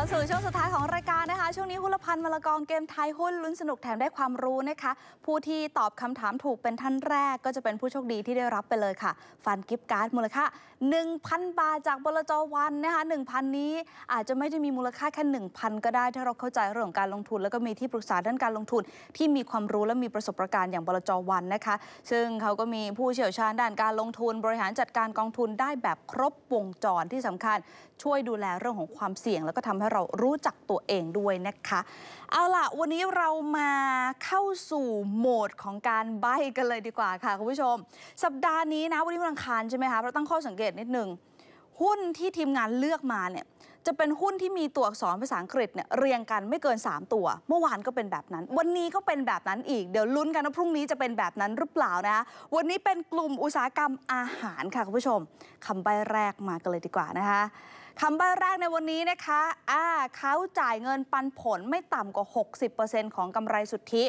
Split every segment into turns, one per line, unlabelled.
เาสู่ช่วงสุดท้ายของรายการนะคะ ช่วงนี้หุ้นละพันมาละกองเกมไทยหุ้นลุ้นสนุกแถมได้ความรู้นะคะ ผู้ที่ตอบคำถามถูกเป็นท่านแรก ก็จะเป็นผู้โชคดีที่ได้รับไปเลยค่ะ ฟันกิฟต์การ์ด มูลค่า1,000 บาทจากบลจวันนะคะ1,000 นี้อาจจะไม่ได้มีมูลค่าแค่ 1,000 ก็ได้ ถ้าเราเข้าใจเรื่องการลงทุน แล้วก็มีที่ปรึกษาด้านการลงทุน ที่มีความรู้และมีประสบการณ์อย่างบลจวันนะคะ ซึ่งเขาก็มีผู้เชี่ยวชาญด้านการลงทุนบริหารจัดการกองทุนได้แบบครบวงจรที่สำคัญช่วยดูแลเรื่องของความเสี่ยงแล้วก็ทำให้ให้เรารู้จักตัวเองด้วยนะคะ เอาล่ะ วันนี้เรามาเข้าสู่โหมดของการใบกันเลยดีกว่าค่ะ คุณผู้ชม สัปดาห์นี้นะ วันนี้วันอังคารใช่ไหมคะ เราตั้งข้อสังเกตนิดนึงหุ้นที่ทีมงานเลือกมาเนี่ยจะเป็นหุ้นที่มีตัวอักษรภาษาอังกฤษเนี่ยเรียงกันไม่เกิน 3 ตัว เมื่อวานก็เป็นแบบนั้น วันนี้ก็เป็นแบบนั้นอีกเดี๋ยวลุ้นกันว่าพรุ่งนี้จะเป็นแบบนั้นหรือเปล่านะคะวันนี้เป็นกลุ่มอุตสาหกรรมอาหารค่ะคุณผู้ชมคำใบแรกมากันเลยดีกว่านะคะคำใบแรกในวันนี้นะคะอ่าเขาจ่ายเงินปันผลไม่ต่ำกว่า 60%ของกำไรสุทธิ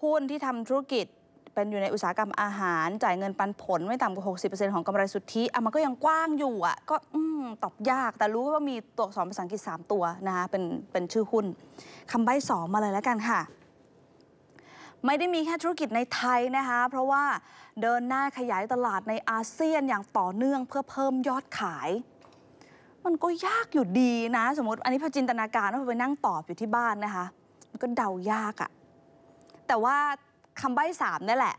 หุ้นที่ทำธุรกิจเป็นอยู่ในอุตสาหกรรมอาหาร จ่ายเงินปันผล ไม่ต่ำกว่า 60%ของกำไรสุทธิอ่ะมันก็ยังกว้างอยู่อ่ะก็ตอบยากแต่รู้ว่ามีตัวอักษรภาษาอังกฤษ3 ตัวนะคะเป็นเป็นชื่อหุ้นคำใบ้สองมาเลยแล้วกันค่ะ ไม่ได้มีแค่ธุรกิจในไทยนะคะเพราะว่าเดินหน้าขยายตลาดในอาเซียนอย่างต่อเนื่องเพื่อเพิ่มยอดขาย มันก็ยากอยู่ดีนะ สมมติอันนี้พอจินตนาการว่าไปนั่งตอบอยู่ที่บ้านนะคะมันก็เดายากอะแต่ว่าคำใบ้สามนี่แหละ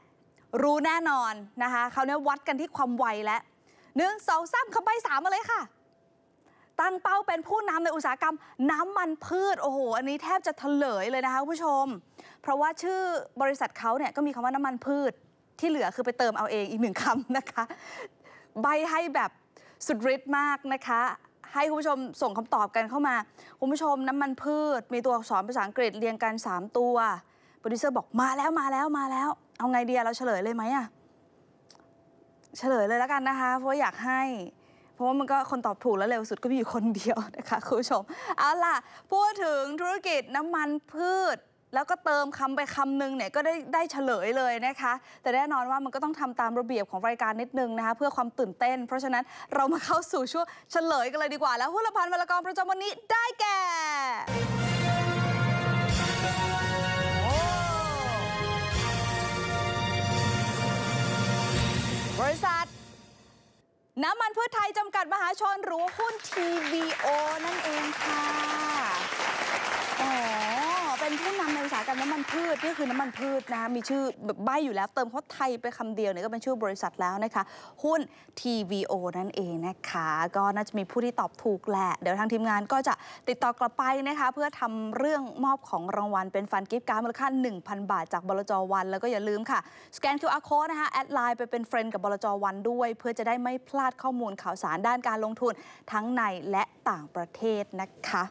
รู้แน่นอนนะคะเขาเนี่ยวัดกันที่ความไวและหนึ่งสองสามคำใบ้สามมาเลยค่ะ ตั้งเป้าเป็นผู้นำในอุตสาหกรรม น้ำมันพืชโอ้โหอันนี้แทบจะเถลยเลยนะคะผู้ชม เพราะว่าชื่อบริษัทเขาเนี่ยก็มีคำว่าน้ำมันพืช ที่เหลือคือไปเติมเอาเองอีกหนึ่งคำนะคะ ใบให้แบบสุดฤทธิ์มากนะคะ ให้คุณผู้ชมส่งคำตอบกันเข้ามา คุณผู้ชมน้ำมันพืช มีตัวอักษรภาษาอังกฤษเรียงกัน 3 ตัวโปรดิวเซอร์บอกมาแล้วมาแล้วมาแล้ว เอาไงเดียเราเฉลยเลยไหมอะเฉลยเลยแล้วกันนะคะเพราะอยากให้ เพราะว่ามันก็คนตอบถูกแล้วเร็วสุดก็มีอยู่คนเดียวนะคะคุณผู้ชมเอาล่ะพูดถึงธุรกิจน้ำมันพืช แล้วก็เติมคำไปคำหนึ่งเนี่ยก็ได้ได้เฉลยเลยนะคะ แต่แน่นอนว่ามันก็ต้องทำตามระเบียบของรายการนิดนึงนะคะเพื่อความตื่นเต้น เพราะฉะนั้นเรามาเข้าสู่ช่วงเฉลยกันเลยดีกว่าแล้วหุ้นละพันวลกรประจำวันนี้ได้แก่บริษัทน้ำมันพืชไทยจำกัดมหาชนหรือหุ้น TVO นั่นเองค่ะกันน้ำมันพืชนี่คือน้ำมันพืชนะคะมีชื่อบใบอยู่แล้วเติมคำไทยไปคำเดียวเนี่ยก็เป็นชื่อบริษัทแล้วนะคะ หุ้น TVO นั่นเองนะคะ ก็น่าจะมีผู้ที่ตอบถูกแหละ เดี๋ยวทางทีมงานก็จะติดต่อกลับไปนะคะ เพื่อทำเรื่องมอบของรางวัลเป็นฟันกิฟต์การ์ดมูลค่า 1,000 บาทจากบลจวัน แล้วก็อย่าลืมค่ะสแกน QR code นะคะแอดไลน์ไปเป็นเฟรนด์กับบลจวันด้วย เพื่อจะได้ไม่พลาดข้อมูลข่าวสารด้านการลงทุนทั้งในและต่างประเทศนะคะ